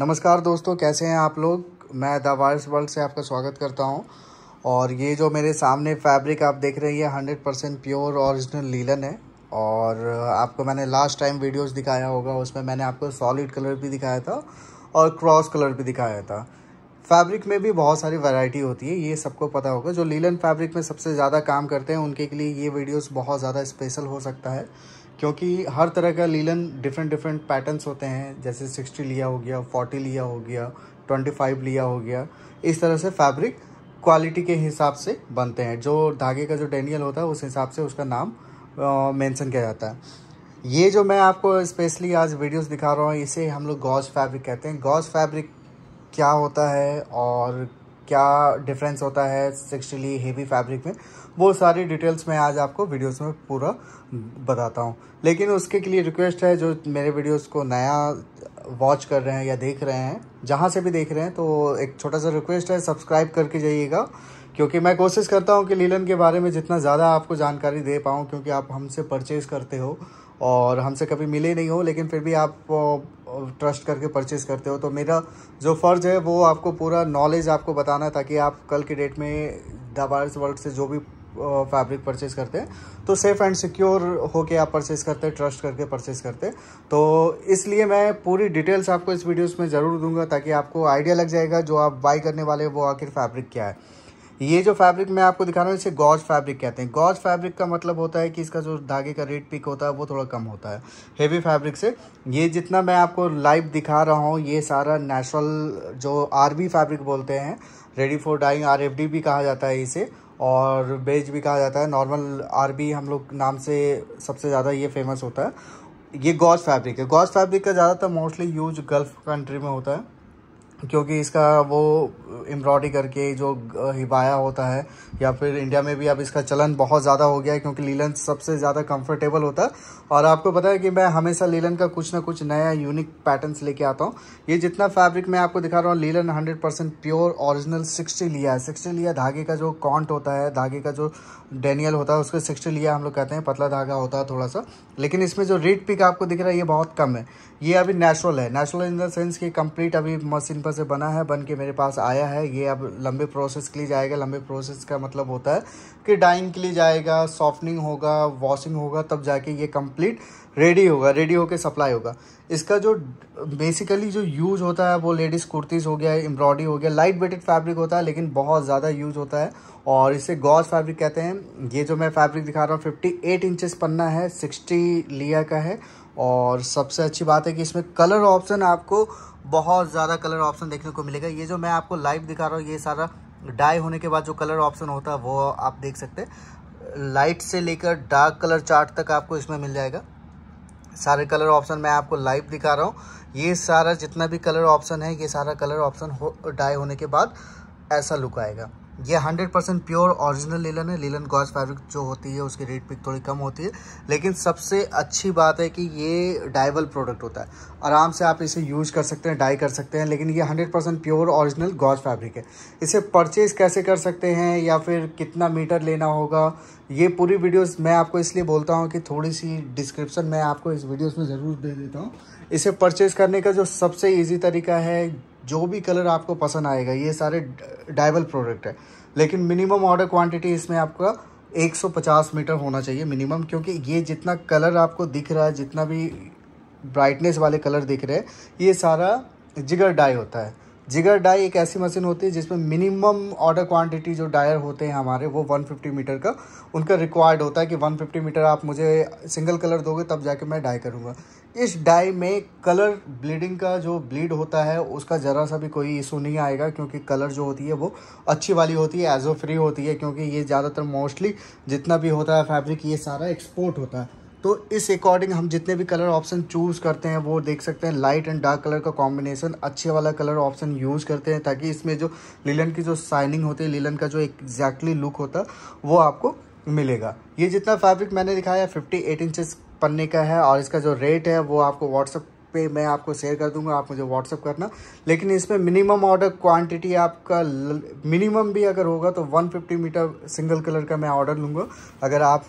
नमस्कार दोस्तों कैसे हैं आप लोग मैं द वायर्स वर्ल्ड से आपका स्वागत करता हूं और ये जो मेरे सामने फैब्रिक आप देख रहे हैं ये hundred percent pure original linen है और आपको मैंने लास्ट टाइम वीडियोस दिखाया होगा उसमें मैंने आपको सॉलिड कलर भी दिखाया था और क्रॉस कलर भी दिखाया था फैब्रिक में भी बहुत सारी वैरायटी होती है ये सबको पता होगा जो लीलन फैब्रिक में सबसे ज़्यादा काम करते हैं उनके लिए ये वीडियोस बहुत ज़्यादा स्पेशल हो सकता है क्योंकि हर तरह का लीलन डिफरेंट डिफरेंट पैटर्न्स होते हैं जैसे सिक्सटी लिया हो गया फोर्टी लिया हो गया ट्वेंटी फाइव लिया हो गया इस तरह से फैब्रिक क्वालिटी के हिसाब से बनते हैं जो धागे का जो डेनियल होता है उस हिसाब से उसका नाम मेंशन किया जाता है ये जो मैं आपको स्पेशली आज वीडियोस दिखा रहा हूँ इसे हम लोग गॉज फैब्रिक कहते हैं गॉज फैब्रिक क्या होता है और क्या डिफरेंस होता है सिक्सटीली हेवी फैब्रिक में वो सारी डिटेल्स मैं आज आपको वीडियोस में पूरा बताता हूँ लेकिन उसके लिए रिक्वेस्ट है जो मेरे वीडियोस को नया वॉच कर रहे हैं या देख रहे हैं जहाँ से भी देख रहे हैं तो एक छोटा सा रिक्वेस्ट है सब्सक्राइब करके जाइएगा क्योंकि मैं कोशिश करता हूँ कि लीलन के बारे में जितना ज़्यादा आपको जानकारी दे पाऊँ क्योंकि आप हमसे परचेज़ करते हो और हमसे कभी मिले नहीं हो लेकिन फिर भी आप ट्रस्ट करके परचेज़ करते हो तो मेरा जो फ़र्ज़ है वो आपको पूरा नॉलेज आपको बताना है ताकि आप कल के डेट में दबार्स वर्ल्ड से जो भी फैब्रिक परचेज़ करते हैं तो सेफ़ एंड सिक्योर होके आप परचेज़ करते हैं ट्रस्ट करके परचेज़ करते हैं तो इसलिए मैं पूरी डिटेल्स आपको इस वीडियोस में ज़रूर दूंगा ताकि आपको आइडिया लग जाएगा जो आप बाई करने वाले वो आखिर फैब्रिक क्या है ये जो फैब्रिक मैं आपको दिखा रहा हूँ इसे गॉज फैब्रिक कहते हैं गॉज फैब्रिक का मतलब होता है कि इसका जो धागे का रेट पिक होता है वो थोड़ा कम होता है हेवी फैब्रिक से ये जितना मैं आपको लाइव दिखा रहा हूँ ये सारा नेचुरल जो आरबी फैब्रिक बोलते हैं रेडी फॉर डाइंग आर भी कहा जाता है इसे और बेज भी कहा जाता है नॉर्मल आरबी हम लोग नाम से सबसे ज़्यादा ये फेमस होता है ये गॉज फैब्रिक है गॉज फैब्रिक का ज़्यादातर मोस्टली यूज गल्फ कंट्री में होता है क्योंकि इसका वो एम्ब्रॉयडरी करके जो हिबाया होता है या फिर इंडिया में भी अब इसका चलन बहुत ज़्यादा हो गया है क्योंकि लीलन सबसे ज़्यादा कंफर्टेबल होता है और आपको पता है कि मैं हमेशा लीलन का कुछ ना कुछ नया यूनिक पैटर्न्स लेके आता हूँ ये जितना फैब्रिक मैं आपको दिखा रहा हूँ linen hundred percent pure original sixty लिया है सिक्सटी लिया धागे का जो कॉन्ट होता है धागे का जो डेनियल होता है उसको सिक्सटी लिया हम लोग कहते हैं पतला धागा होता है थोड़ा सा लेकिन इसमें जो रेट पिक आपको दिख रहा है ये बहुत कम है ये अभी नेचुरल है नेचुरल इन द सेंस कि कंप्लीट अभी मशीन पेपर से बना है बन के मेरे पास आया है ये अब लंबे प्रोसेस के लिए जाएगा लंबे प्रोसेस का मतलब होता है कि डाइंग के लिए जाएगा सॉफ्टनिंग होगा वॉशिंग होगा तब जाके ये कंप्लीट रेडी होगा रेडी होकर सप्लाई होगा इसका जो बेसिकली जो यूज होता है वो लेडीज़ कुर्तीज़ हो गया एम्ब्रॉयडरी हो गया लाइट वेटेड फैब्रिक होता है लेकिन बहुत ज़्यादा यूज होता है और इसे गॉज फैब्रिक कहते हैं ये जो मैं फैब्रिक दिखा रहा हूँ फिफ्टी एट पन्ना है सिक्सटी लिया का है और सबसे अच्छी बात है कि इसमें कलर ऑप्शन आपको बहुत ज़्यादा कलर ऑप्शन देखने को मिलेगा ये जो मैं आपको लाइव दिखा रहा हूँ ये सारा डाई होने के बाद जो कलर ऑप्शन होता है वो आप देख सकते हैं लाइट से लेकर डार्क कलर चार्ट तक आपको इसमें मिल जाएगा सारे कलर ऑप्शन मैं आपको लाइव दिखा रहा हूँ ये सारा जितना भी कलर ऑप्शन है ये सारा कलर ऑप्शन हो डाई होने के बाद ऐसा लुक आएगा ये hundred percent pure original linen है लीलन गॉज फैब्रिक जो होती है उसकी रेट पिक थोड़ी कम होती है लेकिन सबसे अच्छी बात है कि ये डाइबल प्रोडक्ट होता है आराम से आप इसे यूज कर सकते हैं डाई कर सकते हैं लेकिन ये hundred percent pure original gauze fabric है इसे परचेज कैसे कर सकते हैं या फिर कितना मीटर लेना होगा ये पूरी वीडियोस मैं आपको इसलिए बोलता हूँ कि थोड़ी सी डिस्क्रिप्शन मैं आपको इस वीडियोस में ज़रूर दे देता हूँ इसे परचेज़ करने का जो सबसे इजी तरीका है जो भी कलर आपको पसंद आएगा ये सारे डाइबल प्रोडक्ट है लेकिन मिनिमम ऑर्डर क्वांटिटी इसमें आपका 150 मीटर होना चाहिए मिनिमम क्योंकि ये जितना कलर आपको दिख रहा है जितना भी ब्राइटनेस वाले कलर दिख रहे हैं ये सारा जिगर डाई होता है जिगर डाई एक ऐसी मशीन होती है जिसमें मिनिमम ऑर्डर क्वांटिटी जो डायर होते हैं हमारे वो 150 मीटर का उनका रिक्वायर्ड होता है कि 150 मीटर आप मुझे सिंगल कलर दोगे तब जाके मैं डाई करूँगा इस डाई में कलर ब्लीडिंग का जो ब्लीड होता है उसका ज़रा सा भी कोई इशू नहीं आएगा क्योंकि कलर जो होती है वो अच्छी वाली होती है एजो फ्री होती है क्योंकि ये ज़्यादातर मोस्टली जितना भी होता है फैब्रिक ये सारा एक्सपोर्ट होता है तो इस अकॉर्डिंग हम जितने भी कलर ऑप्शन चूज़ करते हैं वो देख सकते हैं लाइट एंड डार्क कलर का कॉम्बिनेशन अच्छे वाला कलर ऑप्शन यूज़ करते हैं ताकि इसमें जो लीलन की जो शाइनिंग होती है लीलन का जो एग्जैक्टली लुक होता वो आपको मिलेगा ये जितना फैब्रिक मैंने दिखाया फिफ्टी एट इंचज़ पन्ने का है और इसका जो रेट है वो आपको व्हाट्सअप पे मैं आपको शेयर कर दूंगा आप मुझे व्हाट्सअप करना लेकिन इसमें मिनिमम ऑर्डर क्वांटिटी आपका मिनिमम भी अगर होगा तो 150 मीटर सिंगल कलर का मैं ऑर्डर लूँगा अगर आप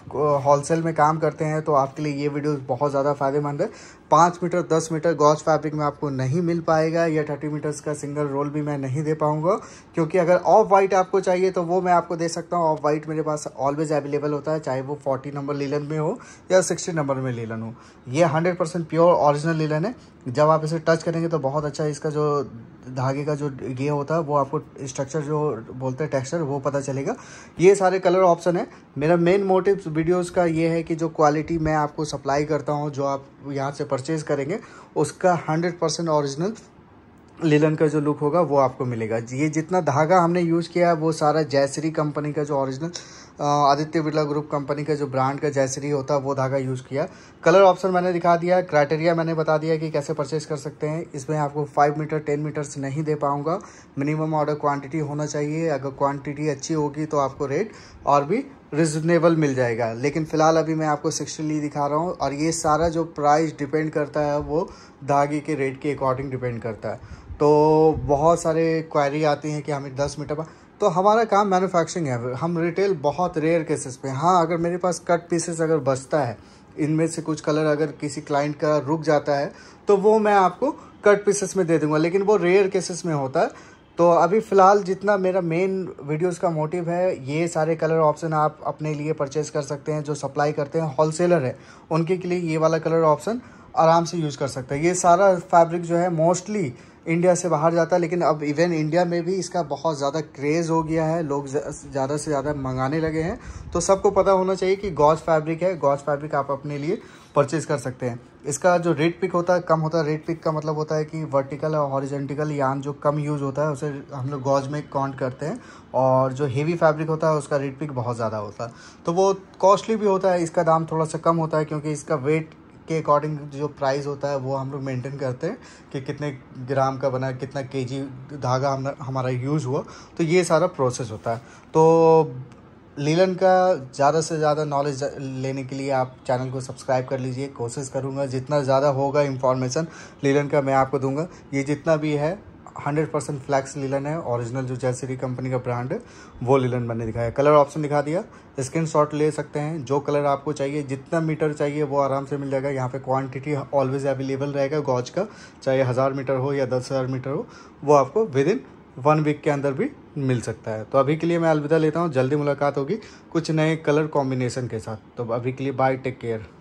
होलसेल में काम करते हैं तो आपके लिए ये वीडियो बहुत ज़्यादा फ़ायदेमंद है पाँच मीटर दस मीटर गॉज फैब्रिक में आपको नहीं मिल पाएगा या थर्टी मीटर्स का सिंगल रोल भी मैं नहीं दे पाऊँगा क्योंकि अगर ऑफ वाइट आपको चाहिए तो वो मैं आपको दे सकता हूँ ऑफ वाइट मेरे पास ऑलवेज अवेलेबल होता है चाहे वो फोर्टी नंबर लीलन में हो या सिक्सटी नंबर में लीलन हो ये hundred percent pure original linen है जब आप इसे टच करेंगे तो बहुत अच्छा इसका जो धागे का जो ये होता है वो आपको स्ट्रक्चर जो बोलते हैं टेक्सचर वो पता चलेगा ये सारे कलर ऑप्शन है मेरा मेन मोटिव वीडियोस का ये है कि जो क्वालिटी मैं आपको सप्लाई करता हूँ जो आप यहाँ से परचेज करेंगे उसका हंड्रेड परसेंट ऑरिजिनल लीलन का जो लुक होगा वो आपको मिलेगा ये जितना धागा हमने यूज़ किया है वो सारा जयसरी कंपनी का जो original Aditya Birla group company का जो ब्रांड का जैसरी होता है वो धागा यूज़ किया कलर ऑप्शन मैंने दिखा दिया क्राइटेरिया मैंने बता दिया कि कैसे परचेज कर सकते हैं इसमें आपको फाइव मीटर टेन मीटर्स नहीं दे पाऊँगा मिनिमम ऑर्डर क्वान्टिटी होना चाहिए अगर क्वान्टिटी अच्छी होगी तो आपको रेट और भी रिजनेबल मिल जाएगा लेकिन फ़िलहाल अभी मैं आपको सिक्सटीनली दिखा रहा हूँ और ये सारा जो प्राइस डिपेंड करता है वो धागे के रेट के अकॉर्डिंग डिपेंड करता है तो बहुत सारे क्वायरी आती हैं कि हमें दस मीटर तो हमारा काम मैन्युफैक्चरिंग है हम रिटेल बहुत रेयर केसेस पे हाँ अगर मेरे पास कट पीसेस अगर बचता है इनमें से कुछ कलर अगर किसी क्लाइंट का रुक जाता है तो वो मैं आपको कट पीसेस में दे दूंगा लेकिन वो रेयर केसेस में होता है तो अभी फ़िलहाल जितना मेरा मेन वीडियोस का मोटिव है ये सारे कलर ऑप्शन आप अपने लिए परचेज़ कर सकते हैं जो सप्लाई करते हैं होलसेलर है उनके लिए ये वाला कलर ऑप्शन आराम से यूज़ कर सकते हैं ये सारा फैब्रिक जो है मोस्टली इंडिया से बाहर जाता है लेकिन अब इवन इंडिया में भी इसका बहुत ज़्यादा क्रेज़ हो गया है लोग ज़्यादा से ज़्यादा मंगाने लगे हैं तो सबको पता होना चाहिए कि गॉज फैब्रिक है गॉज फैब्रिक आप अपने लिए परचेज़ कर सकते हैं इसका जो रेट पिक होता है कम होता है रेट पिक का मतलब होता है कि वर्टिकल और हॉरिजेंटिकल यान जो कम यूज़ होता है उसे हम लोग गॉज में काउंट करते हैं और जो हेवी फैब्रिक होता है उसका रेट पिक बहुत ज़्यादा होता है तो वो कॉस्टली भी होता है इसका दाम थोड़ा सा कम होता है क्योंकि इसका वेट के अकॉर्डिंग जो प्राइस होता है वो हम लोग मेंटेन करते हैं कि कितने ग्राम का बना कितना केजी धागा हम हमारा यूज़ हुआ तो ये सारा प्रोसेस होता है तो लीलन का ज़्यादा से ज़्यादा नॉलेज लेने के लिए आप चैनल को सब्सक्राइब कर लीजिए कोशिश करूँगा जितना ज़्यादा होगा इन्फॉर्मेशन लीलन का मैं आपको दूंगा ये जितना भी है हंड्रेड परसेंट फ्लैक्स लीलन है ओरिजिनल जो जैसरी कंपनी का ब्रांड है वो लीलन बनने दिखाया कलर ऑप्शन दिखा दिया स्क्रीन शॉट ले सकते हैं जो कलर आपको चाहिए जितना मीटर चाहिए वो आराम से मिल जाएगा यहाँ पे क्वांटिटी ऑलवेज अवेलेबल रहेगा गॉज का चाहे हज़ार मीटर हो या दस हज़ार मीटर हो वो आपको विद इन वन वीक के अंदर भी मिल सकता है तो अभी के लिए मैं अलविदा लेता हूँ जल्दी मुलाकात होगी कुछ नए कलर कॉम्बिनेशन के साथ तो अभी के लिए बाय टेक केयर